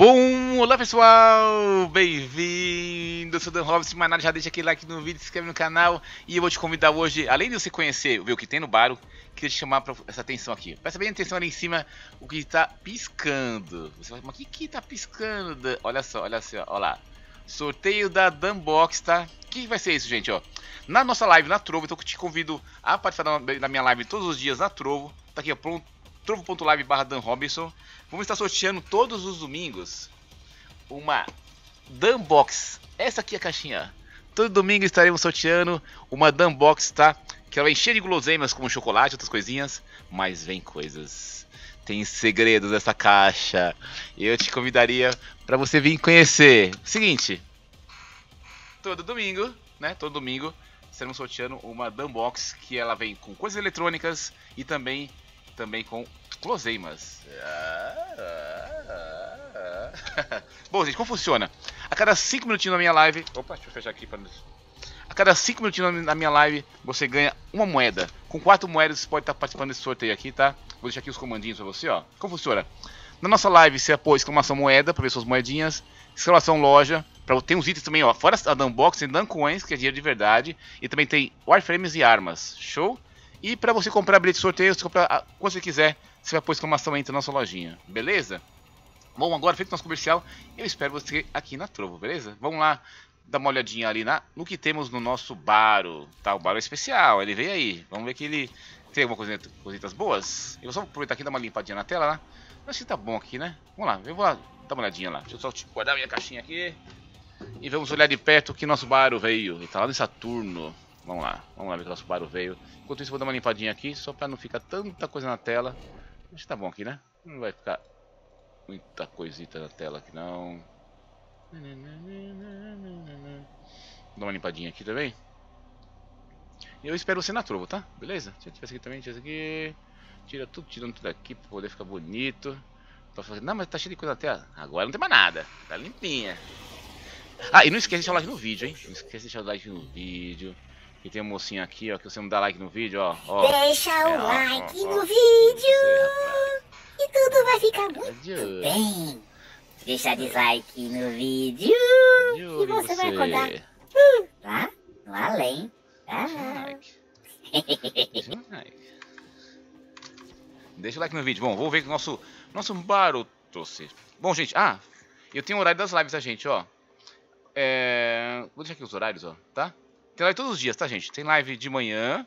Bom, olá pessoal, bem-vindo, eu sou Dan Robson, já deixa aquele like no vídeo, se inscreve no canal e eu vou te convidar hoje, além de você conhecer, ver o que tem no baro, queria te chamar para essa atenção aqui. Presta bem atenção ali em cima, o que tá piscando. Você vai mas o que que tá piscando? Dan? Olha só, olha só, olha lá. Sorteio da Dunbox, tá? O que vai ser isso, gente, ó? Na nossa live, na Trovo, então eu te convido a participar da minha live todos os dias na Trovo. Tá aqui, ó, pronto trovo.live barra Dan Robinson. Vamos estar sorteando todos os domingos uma Dunbox. Essa aqui é a caixinha. Todo domingo estaremos sorteando uma Dunbox, tá? Que ela vem cheia de guloseimas como chocolate, outras coisinhas. Mas vem coisas. Tem segredos essa caixa. Eu te convidaria para você vir conhecer. Seguinte. Todo domingo, né? Todo domingo estaremos sorteando uma Dunbox que ela vem com coisas eletrônicas e também também com Closeimas. Bom, gente, como funciona? A cada 5 minutinhos na minha live. Opa, deixa eu fechar aqui para. A cada 5 minutinhos na minha live, você ganha uma moeda. Com 4 moedas, você pode estar participando desse sorteio aqui, tá? Vou deixar aqui os comandinhos para você, ó. Como funciona? Na nossa live, você apoia exclamação moeda para ver suas moedinhas, exclamação loja, para ter uns itens também, ó. Fora a Dunbox, tem Duncoins, que é dinheiro de verdade, e também tem Warframes e armas. Show? E para você comprar bilhete de sorteio, você comprar o quando você quiser, você vai pôr exclamação aí então, na nossa lojinha, beleza? Bom, agora feito nosso comercial, eu espero você aqui na Trovo, beleza? Vamos lá dar uma olhadinha ali na, no que temos no nosso baro, tá? O baro é especial, ele veio aí. Vamos ver que ele tem alguma coisinha, coisitas boas. Eu vou só aproveitar aqui e dar uma limpadinha na tela Né? Acho que tá bom aqui, né? Vamos lá, eu vou lá dar uma olhadinha lá. Deixa eu só tipo, guardar minha caixinha aqui. E vamos olhar de perto o que nosso baro veio. Ele tá lá no Saturno. Vamos lá, vamos lá ver que o baro veio. Enquanto isso, vou dar uma limpadinha aqui, só pra não ficar tanta coisa na tela. Acho que tá bom aqui, né? Não vai ficar muita coisita na tela aqui, não. Vou dar uma limpadinha aqui também. E eu espero você na trovo, tá? Beleza? Deixa eu tirar isso aqui também, tira isso aqui. Tira tudo, tirando tudo aqui pra poder ficar bonito. Não, mas tá cheio de coisa na tela. Agora não tem mais nada. Tá limpinha. Ah, e não esquece de deixar o like no vídeo, hein? Não esquece de deixar o like no vídeo. E tem um mocinho aqui, ó, que você não dá like no vídeo, ó. ó. Deixa é, o ó, like ó, no vídeo e tudo vai ficar muito bem. Deixa dislike no vídeo e você, você, vai acordar hum, lá no além. Deixa, like. Deixa o like no vídeo. Bom, vou ver que o nosso, nosso Barutosse. Bom, gente, ah, eu tenho o horário das lives, da tá, gente, ó. É... Vou deixar aqui os horários, ó, tá? Tem live todos os dias, tá, gente? Tem live de manhã.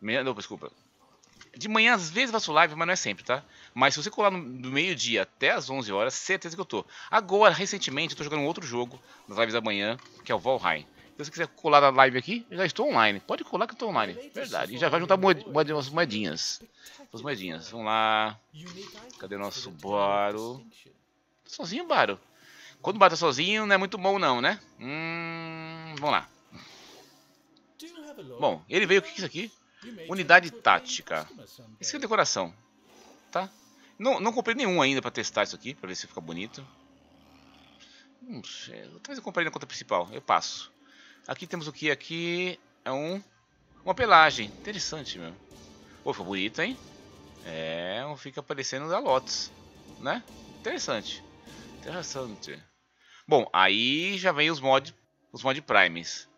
Meia, não, desculpa. De manhã às vezes faço live, mas não é sempre, tá? Mas se você colar do meio-dia até as 11 horas, certeza que eu tô. Agora, recentemente, eu tô jogando um outro jogo nas lives da manhã, que é o Valheim. Então, se se quiser colar na live aqui, eu já estou online. Pode colar que eu estou online. Verdade. E já vai juntar umas moedinhas. As moedinhas. Vamos lá. Cadê nosso Baro? Sozinho, Baro. Quando bate tá sozinho, não é muito bom, não, né? Hum. Vamos lá. Bom, ele veio. O que é isso aqui? Unidade tática. Isso aqui é decoração. Tá? Não, não comprei nenhum ainda pra testar isso aqui, pra ver se fica bonito. Hum, é, talvez eu comprei na conta principal. Eu passo. Aqui temos o que? Aqui é um... Uma pelagem. Interessante, meu. Pô, ficou bonito, hein? É, fica parecendo da Lotus. Né? Interessante. Interessante. Bom, aí já vem os mods, os mod primes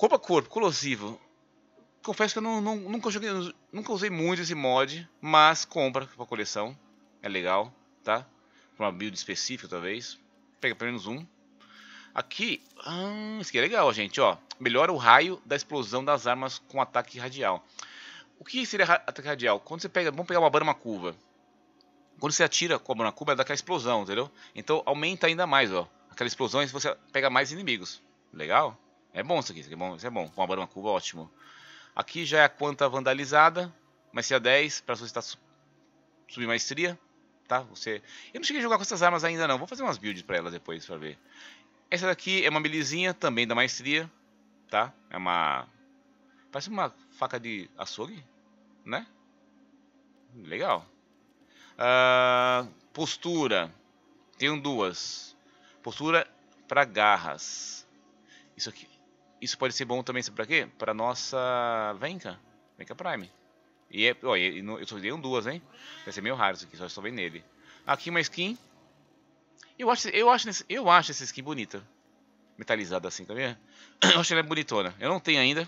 corpo a corpo, colosivo. Confesso que eu não, não, nunca, joguei, nunca usei muito esse mod, mas compra pra coleção. É legal, tá? Pra uma build específica, talvez. Pega pelo menos um. Aqui, hum, isso aqui é legal, gente, ó. Melhora o raio da explosão das armas com ataque radial. O que seria ataque radial? Quando você pega, vamos pegar uma banana uma curva. Quando você atira com a banana curva, dá aquela explosão, entendeu? Então aumenta ainda mais, ó. Aquela explosão e você pega mais inimigos. Legal? É bom isso aqui, isso aqui é bom, isso é bom. Com a uma curva ótimo. Aqui já é a quanta vandalizada, mas se é 10 para você estar tá submaestria, tá? Você... Eu não cheguei a jogar com essas armas ainda não, vou fazer umas builds para elas depois para ver. Essa daqui é uma milizinha também da maestria, tá? É uma... parece uma faca de açougue, né? Legal. Uh, postura. Tenho duas. Postura para garras. Isso aqui isso pode ser bom também, sabe pra quê? Pra nossa Venka, Venka Prime. E é, ó, eu só dei um duas, hein? Vai ser meio raro isso aqui, só estou vendo nele. Aqui uma skin. Eu acho, eu acho, eu acho essa skin bonita. Metalizada assim, tá vendo? Eu acho ela bonitona. Eu não tenho ainda,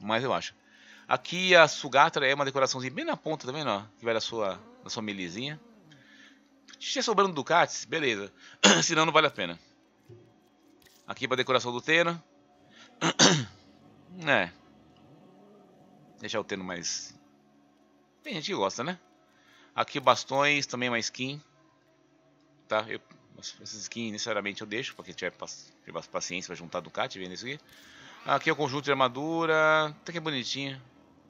mas eu acho. Aqui a Sugatra é uma decoraçãozinha bem na ponta, também, tá Ó, que vai da sua, da sua melizinha. Se estiver sobrando Ducati, beleza. Senão não vale a pena. Aqui pra decoração do Tena. é. Deixar o termo mais. Tem gente que gosta, né? Aqui bastões, também uma skin. Tá? Eu, essas skins, necessariamente eu deixo, porque tiver paciência pra juntar Ducati vendo isso aqui. Aqui é o conjunto de armadura. Até que é bonitinho.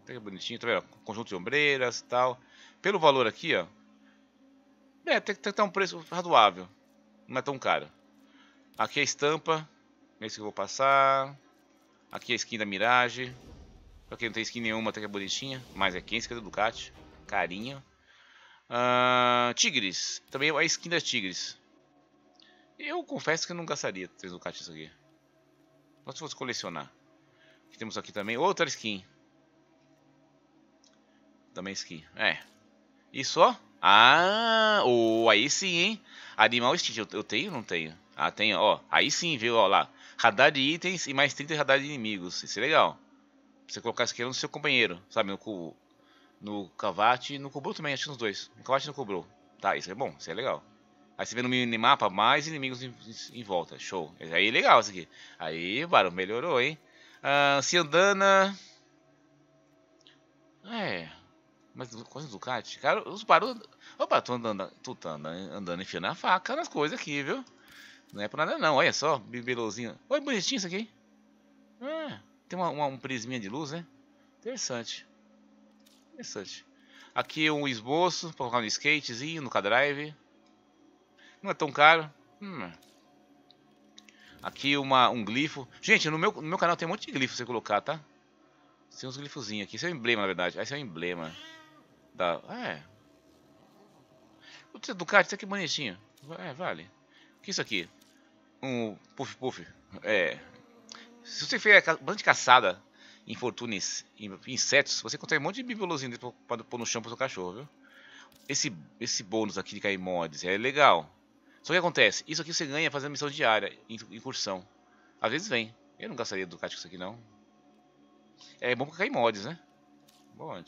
Até que é bonitinho. Tá vendo? Conjunto de ombreiras e tal. Pelo valor aqui, ó. É, tem que ter tá um preço razoável. Não é tão caro. Aqui é a estampa. É isso que eu vou passar. Aqui é a skin da Mirage. Pra quem não tem skin nenhuma, tá até que é bonitinha. Mas é skin da Ducati. Carinha. Uh, Tigres. Também é a skin da Tigres. Eu confesso que eu não gastaria três Ducati isso aqui. Só se fosse colecionar. Aqui temos aqui também outra skin. Também skin. É. Isso, ó. Ah, oh, aí sim, hein? Animal Extinct. Eu, eu tenho ou não tenho? Ah, tenho, ó. Aí sim, viu? Ó lá radar de itens e mais 30 radar de inimigos. Isso é legal. Você colocar isso aqui no seu companheiro, sabe? No No Cavate e no Cobro também, acho que nos dois. No Cavate e no Tá, isso é bom, isso é legal. Aí você vê no minimapa mais inimigos em, em volta. Show. Aí é legal isso aqui. Aí, Barão, melhorou, hein? Uh, Ciandana. É. Mas coisa do Ducati, cara, os barulhos. Opa, tô andando, tô andando, andando enfiando a faca nas coisas aqui, viu? Não é por nada não, olha só, bibelozinho. Olha, bonitinho isso aqui. Ah, tem uma, uma, um prisminha de luz, né? Interessante. Interessante. Aqui um esboço para colocar no skatezinho, no cadrive. Não é tão caro. Hum. Aqui uma, um glifo. Gente, no meu, no meu canal tem um monte de glifo você colocar, tá? Tem uns glifozinhos aqui. Esse é o um emblema, na verdade. Esse é o um emblema. Da... É. O Ducati, isso aqui é bonitinho. É, vale que é isso aqui? Um puff puff. É. Se você fez bastante caçada, em infortúnios, insetos, você consegue um monte de bibelôzinho para pôr no chão pro seu cachorro, viu? Esse, esse bônus aqui de cair mods é legal. Só que acontece, isso aqui você ganha fazendo missão diária, incursão. Às vezes vem. Eu não gastaria do com isso aqui não. É bom pra cair mods, né? Bom,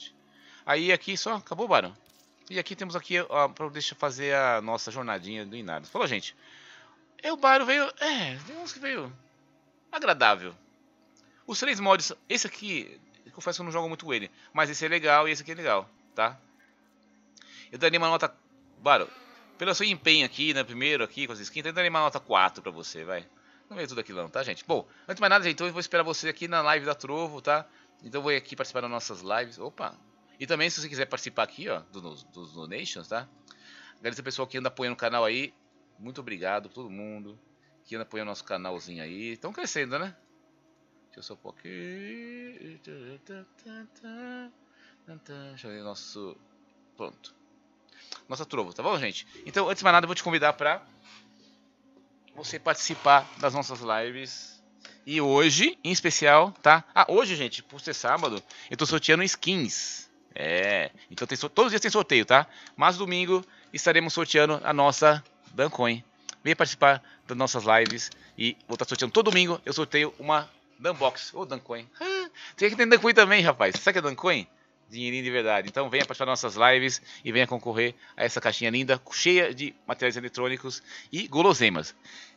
Aí aqui só acabou, Barão. E aqui temos aqui para deixar fazer a nossa jornadinha do inário Falou, gente. E o Byron veio. É, digamos que veio. agradável. Os três mods. Esse aqui, confesso que eu não jogo muito ele. Mas esse é legal e esse aqui é legal, tá? Eu daria uma nota. Byron, pelo seu empenho aqui, né? Primeiro aqui com as skins, eu daria uma nota 4 pra você, vai. Não veio tudo aquilo não, tá, gente? Bom, antes de mais nada, gente, então eu vou esperar você aqui na live da Trovo, tá? Então eu vou aqui participar das nossas lives. Opa! E também, se você quiser participar aqui, ó, dos do, do donations, tá? Agradeço o pessoal que anda apoiando o canal aí. Muito obrigado a todo mundo que anda apoiando nosso canalzinho aí. Estão crescendo, né? Deixa eu só um pouquinho. Deixa eu ver nosso. Pronto. Nossa trovo tá bom, gente? Então, antes de mais nada, eu vou te convidar para você participar das nossas lives. E hoje, em especial, tá? Ah, hoje, gente, por ser sábado, eu tô sorteando skins. É. Então, tem, todos os dias tem sorteio, tá? Mas domingo estaremos sorteando a nossa Dancoin. Venha participar das nossas lives e vou estar sorteando todo domingo. Eu sorteio uma Dunbox ou Duncoin. Ah, tem que ter Dancoin também, rapaz. Sabe que é Dancoin? Dinheirinho de verdade. Então venha participar das nossas lives e venha concorrer a essa caixinha linda, cheia de materiais eletrônicos e guloseimas.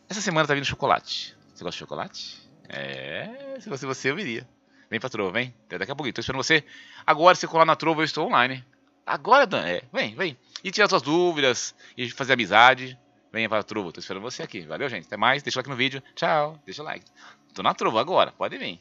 Essa semana tá vindo chocolate. Você gosta de chocolate? É, se fosse você, eu viria. Vem pra Trova, vem. Até daqui a pouquinho. Tô esperando você. Agora, se colar na Trova, eu estou online. Agora, Dan, é. Vem, vem. E tirar suas dúvidas e fazer amizade. Venha para a trubo, tô esperando você aqui. Valeu, gente. Até mais. Deixa o like no vídeo. Tchau. Deixa o like. Tô na trubo agora. Pode vir.